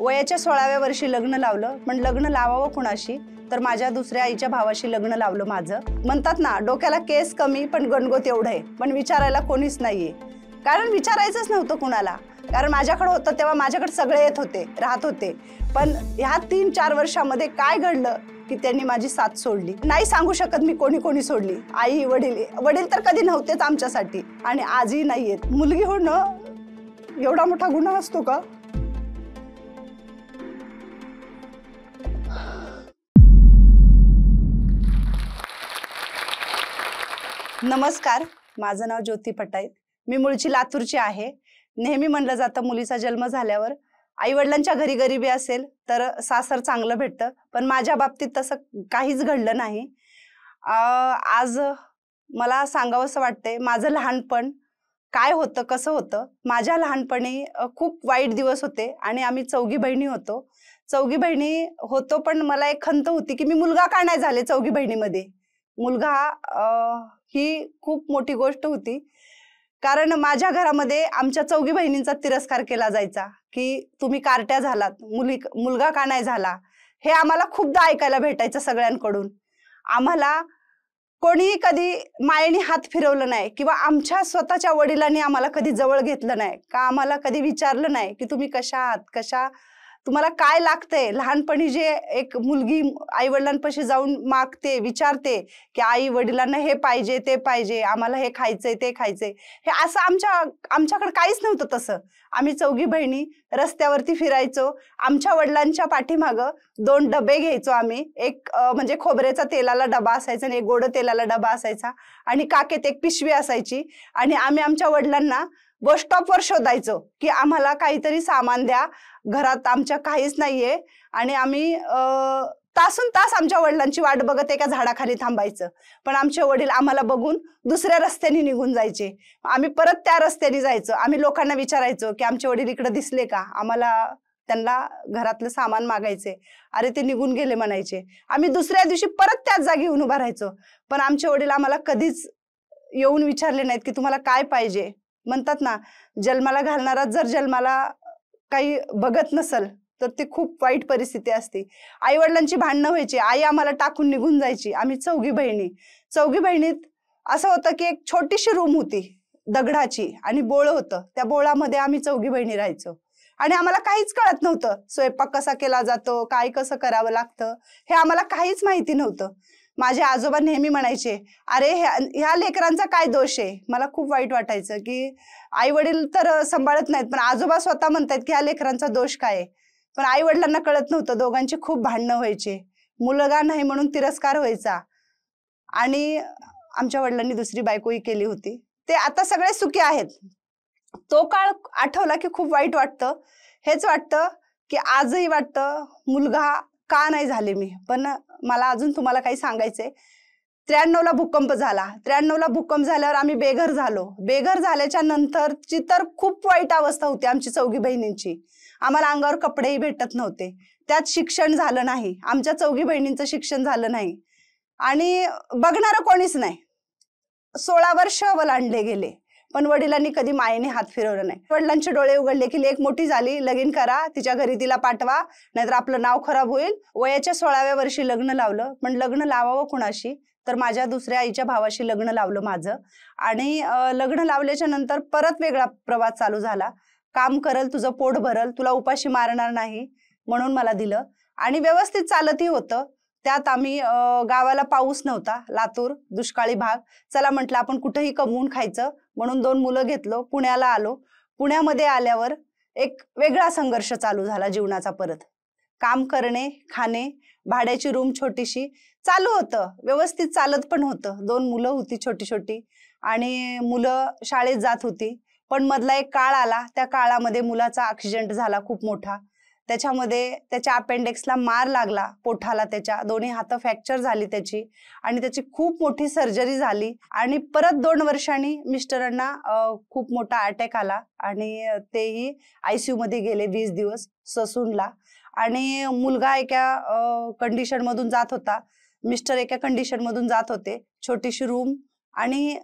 वयाच्या सोळाव्या वर्षी लग्न लावलं पण लग्न लावावं कुणाशी तर माझ्या दुसऱ्या आईच्या भावाशी लग्न लावलं माझं म्हणतात ना डोक्याला केस कमी पण गणगोत एवढं आहे पण विचारायला कोणीच नाहीये कारण विचारायचंच नव्हतं कुणाला कारण माझ्याकडे होतं तेव्हा माझ्याकडे सगळे येत होते राहत होते पण ह्या तीन चार वर्षामध्ये काय घडलं की त्यांनी माझी साथ सोडली नाही सांगू शकत मी कोणी कोणी सोडली आई वडील वडील तर कधी नव्हतेच आमच्यासाठी आणि आजही नाही मुलगी होणं एवढा मोठा गुन्हा असतो का नमस्कार माझं नाव ज्योती पटाईत मी मुळची लातूरची आहे नेहमी म्हणलं जातं मुलीचा जन्म झाल्यावर आई वडिलांच्या घरी गरिबी असेल तर सासर चांगलं भेटतं पण माझ्या बाबतीत तसं काहीच घडलं नाही आज मला सांगावंसं वाटतंय माझं लहानपण काय होतं कसं होतं माझ्या लहानपणी खूप वाईट दिवस होते आणि आम्ही चौघी बहिणी होतो चौघी बहिणी होतो पण मला एक खंत होती की मी मुलगा का नाही झाले चौघी बहिणीमध्ये मुलगा ही खूप मोठी गोष्ट होती कारण माझ्या घरामध्ये आमच्या चौघी बहिणींचा तिरस्कार केला जायचा की तुम्ही कार्ट्या झालात मुली मुलगा का नाही झाला हे आम्हाला खूपदा ऐकायला भेटायचं सगळ्यांकडून आम्हाला कोणीही कधी मायेने हात फिरवलं नाही किंवा आमच्या स्वतःच्या वडिलांनी आम्हाला कधी जवळ घेतलं नाही का आम्हाला कधी विचारलं नाही की तुम्ही कशा आहात कशा तुम्हाला काय लागतंय लहानपणी जे एक मुलगी आई वडिलांपाशी जाऊन मागते विचारते की आई वडिलांना हे पाहिजे ते पाहिजे आम्हाला हे खायचंय ते खायचंय हे असं आमच्या आमच्याकडे काहीच नव्हतं तसं आम्ही चौघी बहिणी रस्त्यावरती फिरायचो आमच्या वडिलांच्या पाठीमागं दोन डबे घ्यायचो आम्ही एक म्हणजे खोबऱ्याचा तेलाला डबा असायचा आणि एक गोड तेलाला डबा असायचा आणि काकेत एक पिशवी असायची आणि आम्ही आमच्या वडिलांना बस स्टॉपवर शोधायचो की आम्हाला काहीतरी सामान द्या घरात आमच्या काहीच नाहीये आणि आम्ही तासून तास आमच्या वडिलांची वाट बघत एका झाडाखाली थांबायचं पण आमचे वडील आम्हाला बघून दुसऱ्या रस्त्याने निघून जायचे आम्ही परत त्या रस्त्याने जायचो आम्ही लोकांना विचारायचो की आमचे वडील इकडे दिसले का आम्हाला त्यांना घरातलं सामान मागायचे अरे ते निघून गेले म्हणायचे आम्ही दुसऱ्या दिवशी परत त्याच जागी येऊन उभा राहायचो पण आमचे वडील आम्हाला कधीच येऊन विचारले नाहीत की तुम्हाला काय पाहिजे म्हणतात ना जन्माला घालणारा जर जन्माला काही बघत नसल तर ती खूप वाईट परिस्थिती असते आई वडिलांची भांडणं व्हायची आई आम्हाला टाकून निघून जायची आम्ही चौघी बहिणी चौघी बहिणीत असं होतं की एक छोटीशी रूम होती दगडाची आणि बोळ होतं त्या बोळामध्ये आम्ही चौघी बहिणी राहायचो आणि आम्हाला काहीच कळत नव्हतं स्वयंपाक कसा केला जातो काय कसं करावं लागतं हे आम्हाला काहीच माहिती नव्हतं माझे आजोबा नेहमी म्हणायचे अरे ह्या ह्या लेकरांचा काय दोष आहे मला खूप वाईट वाटायचं की आई वडील तर सांभाळत नाहीत पण आजोबा स्वतः म्हणतात की ह्या लेकरांचा दोष काय आहे पण आई वडिलांना कळत नव्हतं दोघांची खूप भांडणं व्हायचे मुलगा नाही म्हणून तिरस्कार व्हायचा आणि आमच्या वडिलांनी दुसरी बायकोही केली होती ते आता सगळे सुखी आहेत तो काळ आठवला की खूप वाईट वाटतं हेच वाटतं की आजही वाटतं मुलगा का नाही झाले मी पण मला अजून तुम्हाला काही सांगायचंय त्र्याण्णवला भूकंप झाला त्र्याण्णवला भूकंप झाल्यावर आम्ही बेघर झालो बेघर झाल्याच्या नंतरची तर खूप वाईट अवस्था होती आमची चौघी बहिणींची आम्हाला अंगावर कपडेही भेटत नव्हते त्यात शिक्षण झालं नाही आमच्या चौघी बहिणींचं शिक्षण झालं नाही आणि बघणारं कोणीच नाही सोळा वर्ष वलांडले गेले पण वडिलांनी कधी मायेने हात फिरवलं नाही वडिलांचे डोळे उघडले की एक मोठी झाली लगीन करा तिच्या घरी तिला पाठवा नाहीतर आपलं नाव खराब होईल वयाच्या सोळाव्या वर्षी लग्न लावलं पण लग्न लावावं कुणाशी तर माझ्या दुसऱ्या आईच्या भावाशी लग्न लावलं माझं आणि लग्न लावल्याच्या नंतर परत वेगळा प्रवास चालू झाला काम करल तुझं पोट भरल तुला उपाशी मारणार नाही म्हणून मला दिलं आणि व्यवस्थित चालतही होतं त्यात आम्ही गावाला पाऊस नव्हता लातूर दुष्काळी भाग चला म्हटलं आपण कुठंही कमवून खायचं म्हणून दोन मुलं घेतलो पुण्याला आलो पुण्यामध्ये आल्यावर एक वेगळा संघर्ष चालू झाला जीवनाचा परत काम करणे खाणे भाड्याची रूम छोटीशी चालू होतं व्यवस्थित चालत पण होतं दोन मुलं होती छोटी छोटी आणि मुलं शाळेत जात होती पण मधला एक काळ आला त्या काळामध्ये मुलाचा ऍक्सिडेंट झाला खूप मोठा त्याच्यामध्ये त्याच्या अपेंडिक्सला मार लागला पोठाला त्याच्या दोन्ही हात फ्रॅक्चर झाली त्याची आणि त्याची खूप मोठी सर्जरी झाली आणि परत दोन वर्षांनी मिस्टरांना खूप मोठा अटॅक आला आणि तेही आयसीयू मध्ये गेले वीस दिवस ससूनला आणि मुलगा एका कंडिशन मधून जात होता मिस्टर एका कंडिशन मधून जात होते छोटीशी रूम आणि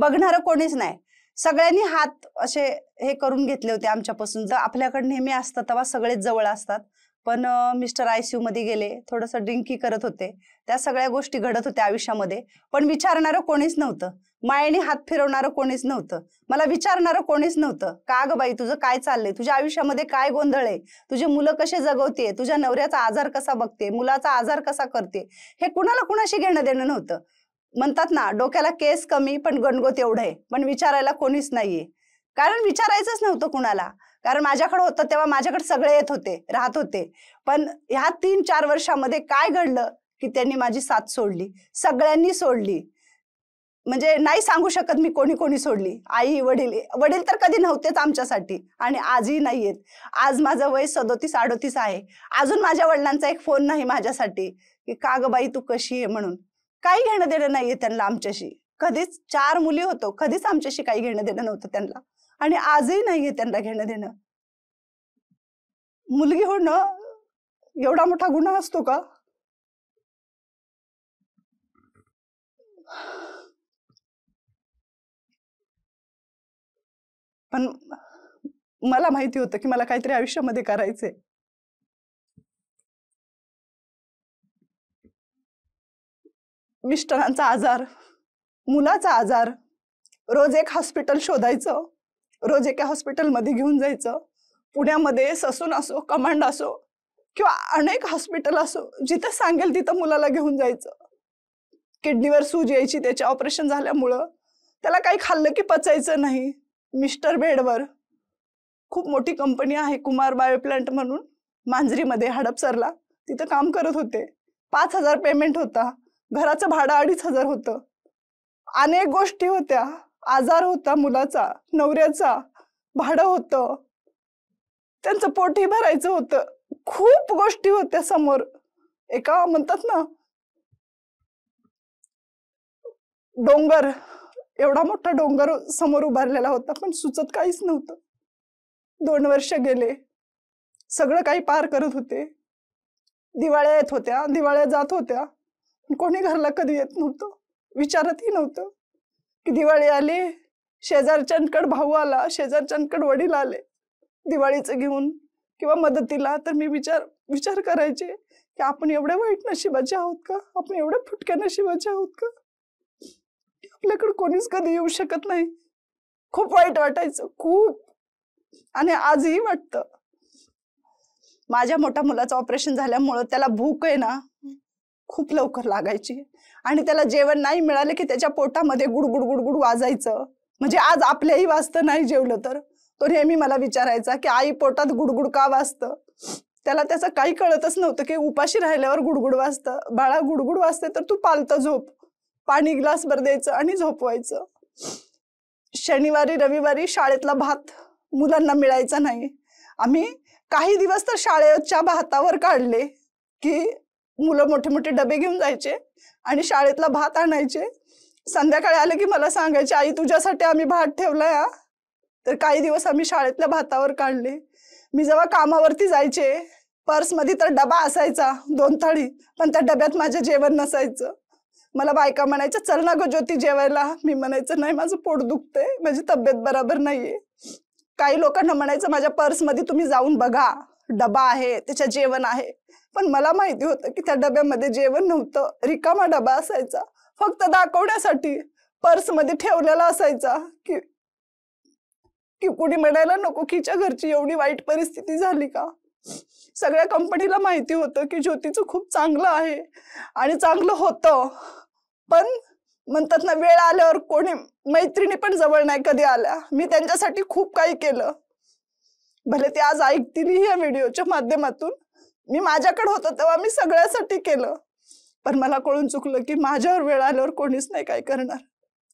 बघणारं कोणीच नाही सगळ्यांनी हात असे हे करून घेतले होते आमच्यापासून जर आपल्याकडे नेहमी असतात तेव्हा सगळेच जवळ असतात पण मिस्टर आयसीयू मध्ये गेले थोडस ड्रिंकी करत होते त्या सगळ्या गोष्टी घडत होत्या आयुष्यामध्ये पण विचारणारं कोणीच नव्हतं मायेने हात फिरवणारं कोणीच नव्हतं मला विचारणारं कोणीच नव्हतं का ग बाई तुझं काय चाललंय तुझ्या आयुष्यामध्ये काय गोंधळ आहे तुझे मुलं कसे जगवते तुझ्या नवऱ्याचा आजार कसा बघते मुलाचा आजार कसा करते हे कुणाला कुणाशी घेणं देणं नव्हतं म्हणतात ना डोक्याला केस कमी पण गणगोत एवढं आहे पण विचारायला कोणीच नाहीये कारण विचारायचंच नव्हतं कुणाला कारण माझ्याकडे होतं तेव्हा माझ्याकडे सगळे येत होते राहत होते पण ह्या तीन चार वर्षामध्ये काय घडलं की त्यांनी माझी साथ सोडली सगळ्यांनी सोडली म्हणजे नाही सांगू शकत मी कोणी कोणी सोडली आई वडील वडील तर कधी नव्हतेच आमच्यासाठी आणि आजही नाहीयेत आज माझं वय सदोतीस अडोतीस आहे अजून माझ्या वडिलांचा एक फोन नाही माझ्यासाठी की का ग बाई तू कशी आहे म्हणून काही घेणं देणं नाहीये त्यांना आमच्याशी कधीच चार मुली होतो कधीच आमच्याशी काही घेणं देणं नव्हतं त्यांना आणि आजही नाहीये त्यांना घेणं देणं मुलगी होणं एवढा मोठा गुन्हा असतो का पण मला माहिती होतं की मला काहीतरी आयुष्यामध्ये करायचंय मिस्टरांचा आजार मुलाचा आजार रोज एक हॉस्पिटल शोधायचं रोज एका हॉस्पिटलमध्ये घेऊन जायचं पुण्यामध्ये ससून असो कमांड असो किंवा अनेक हॉस्पिटल असो जिथं सांगेल तिथं मुलाला घेऊन जायचं किडनीवर सूज यायची त्याचे ऑपरेशन झाल्यामुळं त्याला काही खाल्लं की पचायचं नाही मिस्टर बेडवर खूप मोठी कंपनी आहे कुमार बायो प्लांट म्हणून मांजरीमध्ये हडपसरला तिथं काम करत होते पाच हजार पेमेंट होता घराचं भाडं अडीच हजार होतं अनेक गोष्टी होत्या आजार होता मुलाचा नवऱ्याचा भाडं होतं त्यांचं पोटही भरायचं होतं खूप गोष्टी होत्या समोर एका म्हणतात ना डोंगर एवढा मोठा डोंगर समोर उभारलेला होता पण सुचत काहीच नव्हतं दोन वर्ष गेले सगळं काही पार करत होते दिवाळ्या येत होत्या दिवाळ्या जात होत्या कोणी घरला कधी येत नव्हतं विचारतही नव्हतं की दिवाळी आली शेजारच्याकड भाऊ आला शेजारच्याकड वडील आले दिवाळीच घेऊन किंवा मदतीला तर मी विचार विचार करायचे की आपण एवढ्या वाईट नशिबाचे आहोत का आपण एवढ्या फुटक्या नशिबाचे आहोत का आपल्याकडे कोणीच कधी येऊ शकत नाही खूप वाईट वाटायचं खूप आणि आजही वाटत माझ्या मोठ्या मुलाचं ऑपरेशन झाल्यामुळं त्याला भूक आहे ना खूप लवकर लागायची आणि त्याला जेवण नाही मिळालं की त्याच्या पोटामध्ये गुडगुड गुडगुड वाजायचं म्हणजे आज आपल्याही वाजतं नाही जेवलं तर तो नेहमी मला विचारायचा की आई पोटात गुडगुड का वाजतं त्याला त्याचं काही कळतच नव्हतं की उपाशी राहिल्यावर गुडगुड वाजतं बाळा गुडगुड वाजते तर तू पालतं झोप पाणी ग्लास भर द्यायचं आणि झोपवायचं शनिवारी रविवारी शाळेतला भात मुलांना मिळायचा नाही आम्ही काही दिवस तर शाळेच्या भातावर काढले की मुलं मोठे मोठे डबे घेऊन जायचे आणि शाळेतला भात आणायचे संध्याकाळी आले की मला सांगायचे आई तुझ्यासाठी आम्ही भात ठेवलाय तर काही दिवस आम्ही शाळेतल्या भातावर काढले मी जेव्हा कामावरती जायचे पर्समध्ये तर डबा असायचा दोन थाळी पण त्या डब्यात माझं जेवण नसायचं मला बायका म्हणायच्या चल ना ग ज्योती जेवायला मी म्हणायचं नाही माझं पोट दुखतंय माझी तब्येत बरोबर नाहीये काही लोकांना म्हणायचं माझ्या पर्समध्ये तुम्ही जाऊन बघा डबा आहे त्याच्या जेवण आहे पण मला माहिती होतं की त्या डब्यामध्ये जेवण नव्हतं रिकामा डबा असायचा फक्त दाखवण्यासाठी पर्स मध्ये ठेवलेला असायचा की की कुणी म्हणायला नको कीच्या घरची एवढी वाईट परिस्थिती झाली का सगळ्या कंपनीला माहिती होतं की ज्योतीचं खूप चांगलं आहे आणि चांगलं होतं पण म्हणतात ना वेळ आल्यावर कोणी मैत्रिणी पण जवळ नाही कधी आल्या मी त्यांच्यासाठी खूप काही केलं भले ते आज ऐकतील या व्हिडिओच्या माध्यमातून मी माझ्याकडे होतो तेव्हा मी सगळ्यासाठी केलं पण मला कळून चुकलं की माझ्यावर वेळ आल्यावर कोणीच नाही काय करणार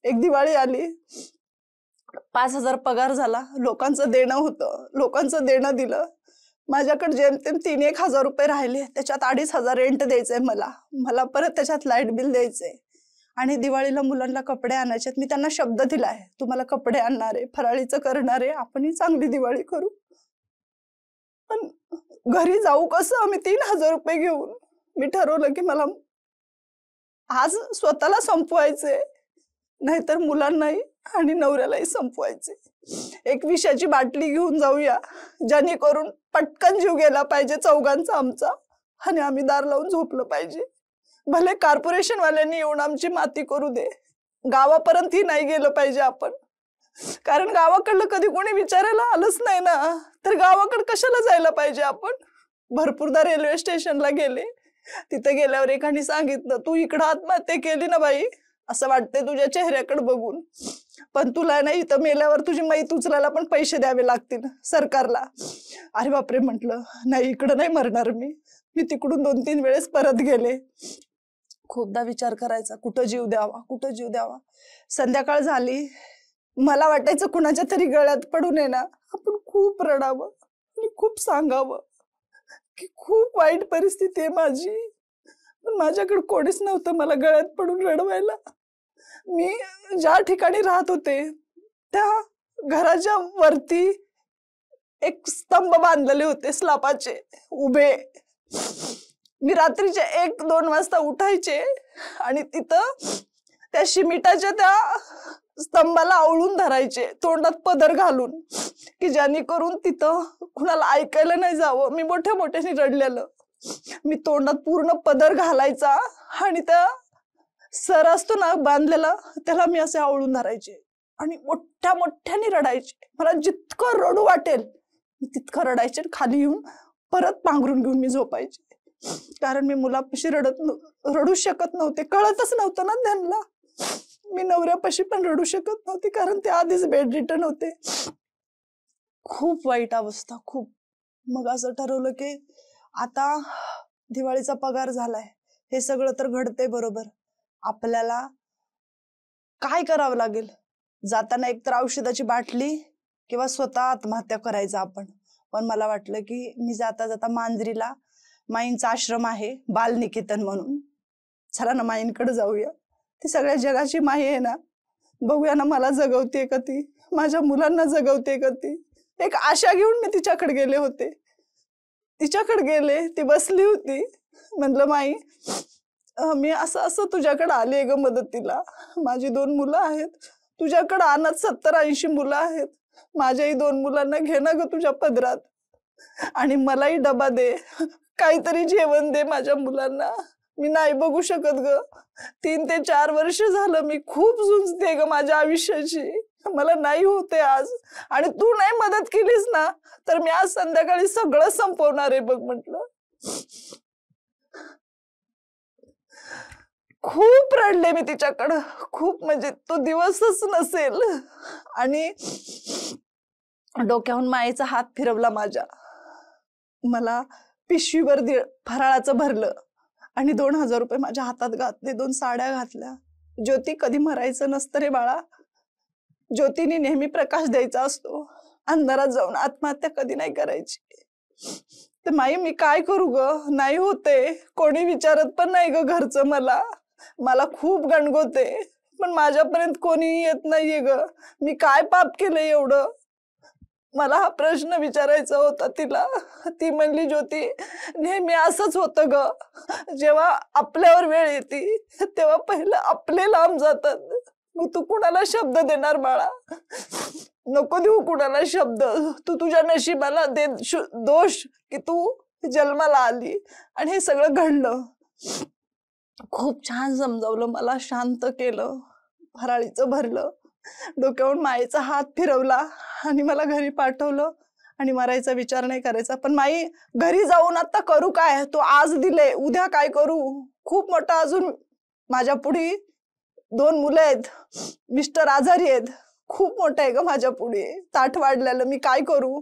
एक दिवाळी आली पाच हजार पगार झाला लोकांचं देणं होतं लोकांचं देणं दिलं माझ्याकडे जेमतेम तीन एक हजार रुपये राहिले त्याच्यात अडीच हजार रेंट द्यायचंय मला मला परत त्याच्यात लाईट बिल द्यायचंय आणि दिवाळीला मुलांना कपडे आणायचे मी त्यांना शब्द दिला आहे तुम्हाला कपडे आणणारे फराळीचं करणारे आपणही चांगली दिवाळी करू पण घरी जाऊ कसं आम्ही तीन हजार रुपये घेऊन मी ठरवलं की मला आज स्वतःला संपवायचंय नाहीतर मुलांनाही आणि नवऱ्यालाही संपवायचे एक विषाची बाटली घेऊन जाऊया जेणेकरून पटकन जीव गेला पाहिजे चौघांचा आमचा आणि आम्ही दार लावून झोपलं पाहिजे भले कॉर्पोरेशन वाल्यांनी येऊन आमची माती करू दे गावापर्यंत ही नाही गेलं पाहिजे आपण कारण गावाकडलं कधी कोणी विचारायला आलंच नाही ना तर गावाकडं कशाला जायला पाहिजे आपण भरपूरदा रेल्वे स्टेशनला गेले तिथे गेल्यावर एकाने सांगितलं तू इकडं आत्महत्या केली ना बाई असं वाटतंय तुझ्या चेहऱ्याकडे बघून पण तुला नाही इथं मेल्यावर तुझी माई उचलायला पण पैसे द्यावे लागतील सरकारला अरे बापरे म्हटलं नाही इकडं नाही मरणार मी मी तिकडून दोन तीन वेळेस परत गेले खूपदा विचार करायचा कुठं जीव द्यावा कुठं जीव द्यावा संध्याकाळ झाली मला वाटायचं कुणाच्या तरी गळ्यात पडू नये ना आपण खूप रडावं आणि खूप सांगावं की खूप वाईट परिस्थिती आहे माझी पण माझ्याकडे कोणीच नव्हतं मला गळ्यात पडून रडवायला मी ज्या ठिकाणी राहत होते त्या घराच्या वरती एक स्तंभ बांधलेले होते स्लापाचे उभे मी रात्रीचे एक दोन वाजता उठायचे आणि तिथं त्या शिमिटाच्या त्या स्तंभाला आवळून धरायचे तोंडात पदर घालून की करून तिथं कुणाला ऐकायला नाही जावं मी मोठ्या मोठ्याने रडलेलं मी तोंडात पूर्ण पदर घालायचा आणि त्या सर असतो ना बांधलेला त्याला मी असे आवळून धरायचे आणि मोठ्या मोठ्याने रडायचे मला जितकं रडू वाटेल मी तितकं रडायचे खाली येऊन परत पांघरून घेऊन मी झोपायचे कारण मी मुलापाशी रडत रडू शकत नव्हते कळतच नव्हतं ना त्यांना मी नवऱ्यापाशी पण रडू शकत नव्हते कारण ते आधीच बेड रिटर्न होते खूप वाईट अवस्था खूप मग असं ठरवलं की आता दिवाळीचा पगार झालाय हे सगळं तर घडतंय बरोबर आपल्याला काय करावं लागेल जाताना एकतर औषधाची बाटली किंवा स्वतः आत्महत्या करायचं आपण पण मला वाटलं की मी जाता जाता मांजरीला माईंचा आश्रम आहे बालनिकेतन म्हणून चला ना माईंकडे जाऊया ती सगळ्या जगाची माई आहे ना बघूया ना मला जगवते का ती माझ्या मुलांना जगवते का ती एक आशा घेऊन मी तिच्याकडे गेले होते तिच्याकडे गेले ती बसली होती म्हणलं माई मी असं असं तुझ्याकडे आले ग मदतीला माझी दोन मुलं आहेत तुझ्याकडे आणत सत्तर ऐंशी मुलं आहेत माझ्याही दोन मुलांना घे ना ग तुझ्या पदरात आणि मलाही डबा दे काहीतरी जेवण दे माझ्या मुलांना मी नाही बघू शकत ग तीन ते चार वर्ष झालं मी खूप झुंजते ग माझ्या आयुष्याची मला नाही होते आज आणि तू नाही मदत केलीस ना तर मी आज संध्याकाळी सगळं संपवणार आहे बघ म्हटलं खूप रडले मी तिच्याकडं खूप म्हणजे तो दिवसच नसेल आणि डोक्याहून मायेचा हात फिरवला माझ्या मला पिशवीवर फराळाचं भरलं आणि दोन हजार रुपये माझ्या हातात घातले दोन साड्या घातल्या ज्योती कधी मरायचं नसतं रे बाळा ज्योतीने नेहमी प्रकाश द्यायचा असतो अंधारात जाऊन आत्महत्या कधी नाही करायची तर माई मी काय करू ग नाही होते कोणी विचारत पण नाही ग घरचं मला मला खूप गणगोते पण माझ्यापर्यंत कोणी येत नाहीये ग मी काय पाप केलं एवढं मला हा प्रश्न विचारायचा होता तिला ती म्हणली ज्योती नेहमी असंच होत ग जेव्हा आपल्यावर वेळ येते तेव्हा पहिलं आपले लांब जातात मग तू कुणाला शब्द देणार बाळा नको देऊ कुणाला शब्द तू तुझ्या नशिबाला दे दोष की तू जन्माला आली आणि हे सगळं घडलं खूप छान समजावलं मला शांत केलं फराळीचं भरलं डोक्यावरून माईचा हात फिरवला आणि मला घरी पाठवलं आणि मरायचा विचार नाही करायचा पण माई घरी जाऊन आता करू काय तो आज दिले उद्या काय करू खूप मोठा अजून माझ्या पुढे दोन मुलं आहेत मिस्टर आजारी आहेत खूप मोठं आहे ग माझ्या पुढे ताठ वाढलेलं मी काय करू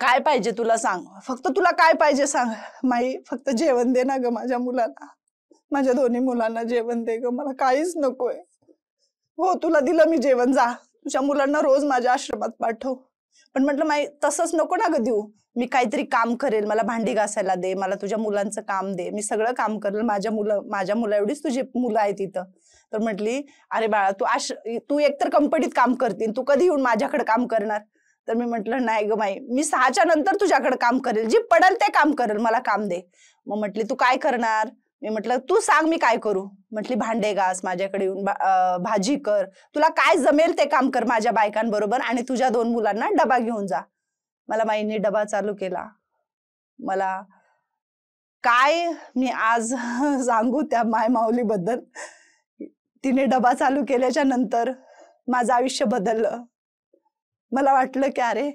काय पाहिजे तुला सांग फक्त तुला काय पाहिजे सांग माई फक्त जेवण दे ना ग माझ्या मुलाला माझ्या दोन्ही मुलांना जेवण दे ग मला काहीच नकोय हो तुला दिलं मी जेवण जा तुझ्या मुलांना रोज माझ्या आश्रमात पाठव पण म्हटलं माई तसंच नको ना ग देऊ मी काहीतरी काम करेल मला भांडी घासायला दे मला तुझ्या मुलांचं काम दे मी सगळं काम करेल माझ्या मुलं माझ्या मुला एवढीच तुझी मुलं आहेत तिथं तर म्हटली अरे बाळा तू आश तू एकतर कंपनीत काम करतील तू कधी येऊन माझ्याकडे काम करणार तर मी म्हटलं नाही ग माई मी सहाच्या नंतर तुझ्याकडे काम करेल जी पडेल ते काम करेल मला काम दे मग म्हटली तू काय करणार मी म्हटलं तू सांग मी काय करू म्हटली भांडे घास माझ्याकडे येऊन भाजी कर तुला काय जमेल ते काम कर माझ्या बायकांबरोबर आणि तुझ्या दोन मुलांना डबा घेऊन जा मला माईने डबा चालू केला मला काय मी आज सांगू त्या माय माऊलीबद्दल तिने डबा चालू केल्याच्या नंतर माझं आयुष्य बदललं मला वाटलं की अरे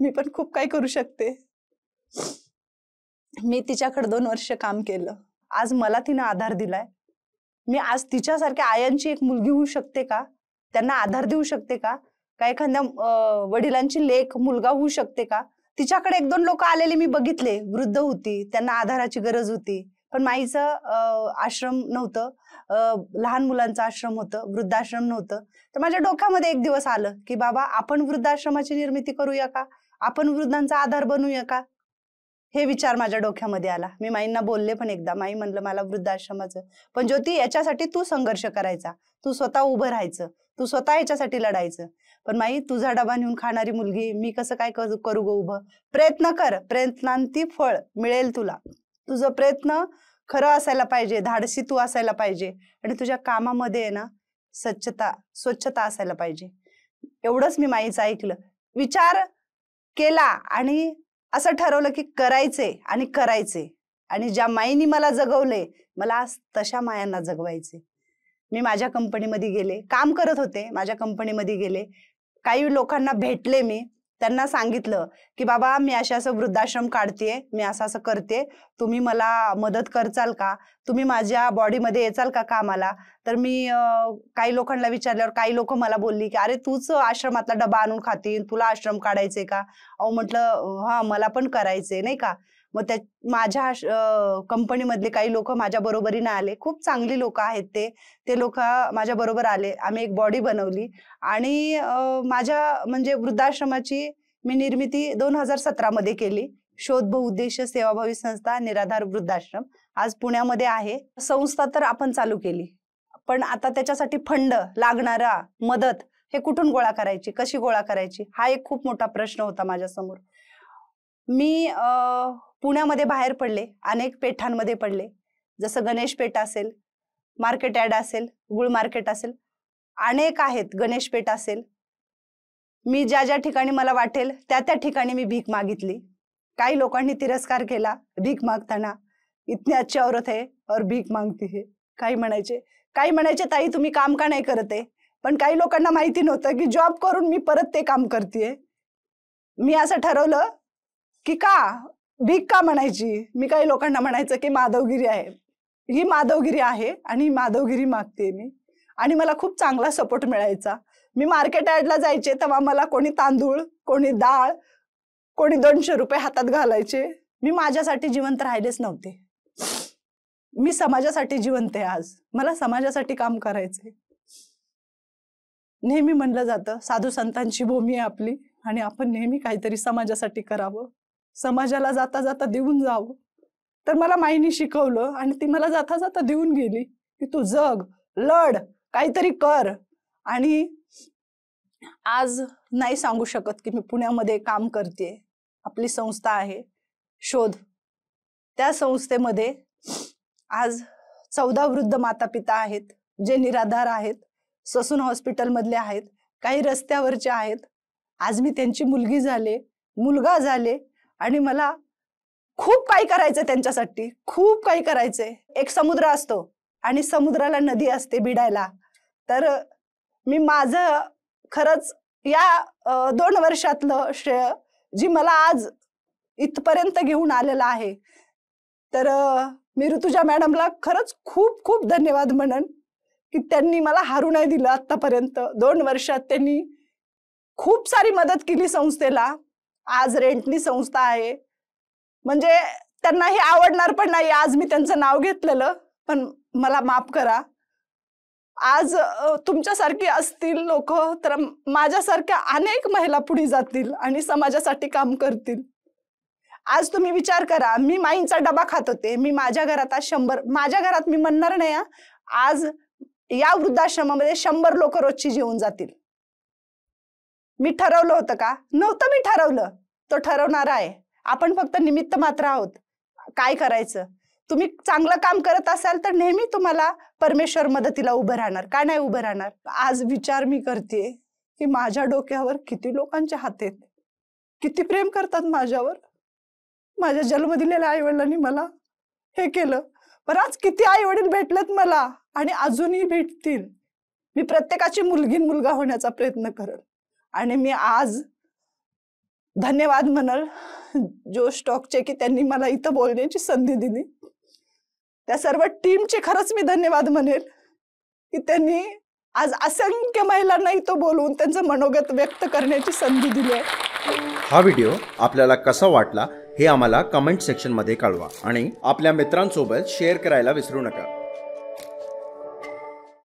मी पण खूप काही करू शकते मी तिच्याकडे दोन वर्ष काम केलं आज मला तिनं आधार दिलाय मी आज तिच्यासारख्या आयांची एक मुलगी होऊ शकते का त्यांना आधार देऊ शकते का काय एखाद्या वडिलांची लेख मुलगा होऊ शकते का तिच्याकडे एक दोन लोक आलेले मी बघितले वृद्ध होती त्यांना आधाराची गरज होती पण माईचं आश्रम नव्हतं लहान मुलांचं आश्रम होतं वृद्धाश्रम नव्हतं तर माझ्या डोक्यामध्ये एक दिवस आलं की बाबा आपण वृद्धाश्रमाची निर्मिती करूया का आपण वृद्धांचा आधार बनूया का हे विचार माझ्या डोक्यामध्ये आला मी माईंना बोलले पण एकदा माई म्हणलं मला वृद्धाश्रमाचं पण ज्योती याच्यासाठी तू संघर्ष करायचा तू स्वतः उभं राहायचं तू स्वतः याच्यासाठी लढायचं पण माई तुझा डबा नेऊन खाणारी मुलगी मी कसं काय करू गो उभं प्रयत्न कर प्रयत्नांती फळ मिळेल तुला तुझं प्रयत्न खरं असायला पाहिजे धाडसी तू असायला पाहिजे आणि तुझ्या कामामध्ये ना स्वच्छता स्वच्छता असायला पाहिजे एवढंच मी माईचं ऐकलं विचार केला आणि असं ठरवलं की करायचे आणि करायचे आणि ज्या माईनी मला जगवले मला तशा मायांना जगवायचे मी माझ्या कंपनीमध्ये गेले काम करत होते माझ्या कंपनीमध्ये गेले काही लोकांना भेटले मी त्यांना सांगितलं की बाबा मी अशा असं वृद्धाश्रम काढते मी असं असं करते तुम्ही मला मदत करचाल का तुम्ही माझ्या बॉडीमध्ये येचाल का कामाला तर मी काही लोकांना विचारल्यावर काही लोक मला बोलली की अरे तूच आश्रमातला डबा आणून खातील तुला आश्रम काढायचे का अहो म्हटलं हा मला पण करायचे नाही का मग त्या माझ्या कंपनीमधले काही लोक माझ्या बरोबरीनं आले खूप चांगली लोक आहेत ते ते लोक माझ्या बरोबर आले आम्ही एक बॉडी बनवली आणि माझ्या म्हणजे वृद्धाश्रमाची मी निर्मिती दोन हजार सतरामध्ये केली शोध उद्देश सेवाभावी संस्था निराधार वृद्धाश्रम आज पुण्यामध्ये आहे संस्था तर आपण चालू केली पण आता त्याच्यासाठी फंड लागणारा मदत हे कुठून गोळा करायची कशी गोळा करायची हा एक खूप मोठा प्रश्न होता माझ्यासमोर मी पुण्यामध्ये बाहेर पडले अनेक पेठांमध्ये पडले जसं गणेश पेठ असेल मार्केट ॲड असेल गुळ मार्केट असेल अनेक आहेत गणेश पेठ असेल मी ज्या ज्या ठिकाणी मला वाटेल त्या त्या ठिकाणी मी भीक मागितली काही लोकांनी तिरस्कार केला भीक मागताना इतनी अच्छे औरत आहे और भीक मागती हे काही म्हणायचे काही म्हणायचे ताई तुम्ही काम का नाही करत आहे पण काही लोकांना माहिती नव्हतं की जॉब करून मी परत ते काम करते मी असं ठरवलं की का भीक का म्हणायची मी काही लोकांना म्हणायचं की माधवगिरी आहे ही माधवगिरी आहे आणि माधवगिरी मागते मी आणि मला खूप चांगला सपोर्ट मिळायचा मी मार्केट यार्डला जायचे तेव्हा मला कोणी तांदूळ कोणी डाळ कोणी दोनशे रुपये हातात घालायचे मी माझ्यासाठी जिवंत राहिलेच नव्हते मी समाजासाठी जिवंत आहे आज मला समाजासाठी काम करायचंय नेहमी म्हणलं जातं साधू संतांची भूमी आहे आपली आणि आपण नेहमी काहीतरी समाजासाठी करावं समाजाला जाता जाता देऊन जावं तर मला माईनी शिकवलं आणि ती मला जाता जाता देऊन गेली की तू जग लढ काहीतरी कर आणि आज नाही सांगू शकत की मी पुण्यामध्ये काम करते आपली संस्था आहे शोध त्या संस्थेमध्ये आज चौदा वृद्ध माता पिता आहेत जे निराधार आहेत ससून मधले आहेत काही रस्त्यावरचे आहेत आज मी त्यांची मुलगी झाले मुलगा झाले आणि मला खूप काही करायचंय त्यांच्यासाठी खूप काही करायचंय एक समुद्र असतो आणि समुद्राला नदी असते बिडायला तर मी माझं खरंच या दोन वर्षातलं श्रेय जी मला आज इथपर्यंत घेऊन आलेलं आहे तर मी ऋतुजा मॅडमला खरंच खूप खूप धन्यवाद म्हणन की त्यांनी मला हारू नाही दिलं आत्तापर्यंत दोन वर्षात त्यांनी खूप सारी मदत केली संस्थेला आज रेंटनी संस्था आहे म्हणजे त्यांना हे आवडणार पण नाही आज मी त्यांचं नाव घेतलेलं पण मला माफ करा आज तुमच्यासारखी असतील लोक तर माझ्यासारख्या अनेक महिला पुढे जातील आणि समाजासाठी काम करतील आज तुम्ही विचार करा मी माईंचा डबा खात होते मी माझ्या घरात आज शंभर माझ्या घरात मी म्हणणार नाही आज या वृद्धाश्रमामध्ये शंभर लोक रोजची जेवून जातील मी ठरवलं होतं का नव्हतं मी ठरवलं तो ठरवणार आहे आपण फक्त निमित्त मात्र आहोत काय करायचं तुम्ही चांगलं काम करत असाल तर नेहमी तुम्हाला परमेश्वर मदतीला उभं राहणार का नाही उभं राहणार आज विचार मी करते की माझ्या डोक्यावर किती लोकांच्या आहेत किती प्रेम करतात माझ्यावर माझ्या जन्म दिलेल्या आईवडिलांनी मला हे केलं पण आज किती आई वडील भेटलेत मला आणि अजूनही भेटतील मी प्रत्येकाची मुलगी मुलगा होण्याचा प्रयत्न करेल आणि मी आज धन्यवाद म्हणाल जो स्टॉकचे की त्यांनी मला इथं बोलण्याची संधी दिली त्या सर्व टीमचे खरंच मी धन्यवाद म्हणेल की त्यांनी आज असंख्य महिलांना इथं बोलून त्यांचं मनोगत व्यक्त करण्याची संधी दिली आहे हा व्हिडिओ आपल्याला कसा वाटला हे आम्हाला कमेंट सेक्शनमध्ये कळवा आणि आपल्या मित्रांसोबत शेअर करायला विसरू नका